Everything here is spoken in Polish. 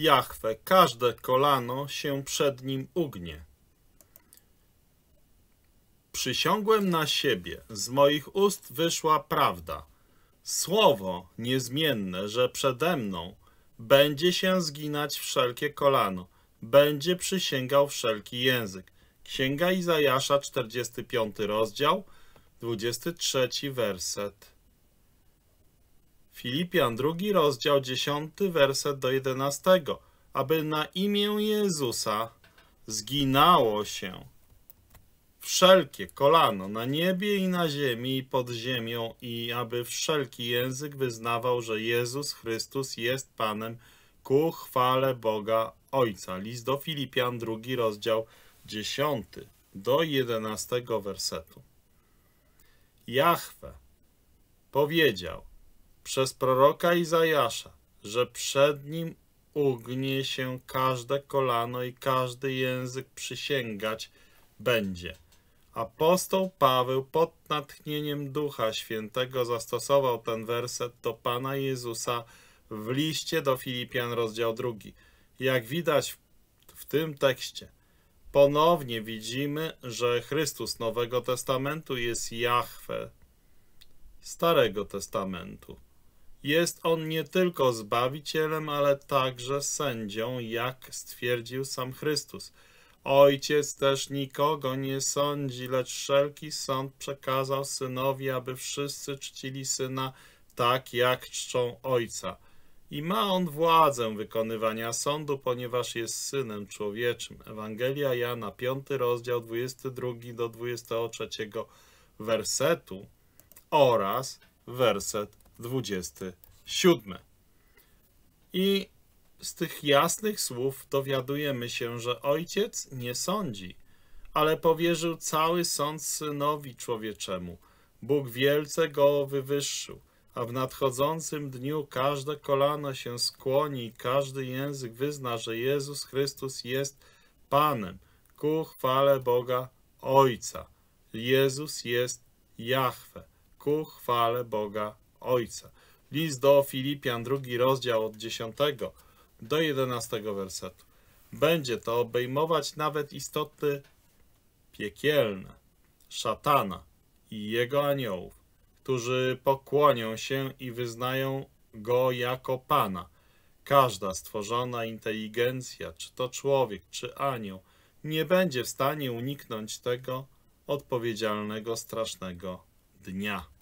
Jachwę, każde kolano się przed nim ugnie. Przysiągłem na siebie, z moich ust wyszła prawda. Słowo niezmienne, że przede mną będzie się zginać wszelkie kolano, będzie przysięgał wszelki język. Księga Izajasza, 45 rozdział, 23 werset. Filipian, II rozdział, dziesiąty werset do jedenastego. Aby na imię Jezusa zginało się wszelkie kolano na niebie i na ziemi i pod ziemią i aby wszelki język wyznawał, że Jezus Chrystus jest Panem ku chwale Boga Ojca. List do Filipian, II rozdział, dziesiąty do jedenastego wersetu. Jahwe powiedział, przez proroka Izajasza, że przed nim ugnie się każde kolano i każdy język przysięgać będzie. Apostoł Paweł pod natchnieniem Ducha Świętego zastosował ten werset do Pana Jezusa w liście do Filipian, rozdział drugi. Jak widać w tym tekście, ponownie widzimy, że Chrystus Nowego Testamentu jest Jahwe Starego Testamentu. Jest on nie tylko zbawicielem, ale także sędzią, jak stwierdził sam Chrystus. Ojciec też nikogo nie sądzi, lecz wszelki sąd przekazał synowi, aby wszyscy czcili syna tak, jak czczą ojca. I ma on władzę wykonywania sądu, ponieważ jest synem człowieczym. Ewangelia Jana, 5 rozdział 22 do 23 wersetu oraz werset 27. I z tych jasnych słów dowiadujemy się, że ojciec nie sądzi, ale powierzył cały sąd synowi człowieczemu. Bóg wielce go wywyższył, a w nadchodzącym dniu każde kolano się skłoni i każdy język wyzna, że Jezus Chrystus jest Panem, ku chwale Boga Ojca. Jezus jest Jahwe, ku chwale Boga Ojca. List do Filipian, drugi rozdział od 10 do 11 wersetu. Będzie to obejmować nawet istoty piekielne, szatana i jego aniołów, którzy pokłonią się i wyznają go jako Pana. Każda stworzona inteligencja, czy to człowiek, czy anioł, nie będzie w stanie uniknąć tego odpowiedzialnego, strasznego dnia.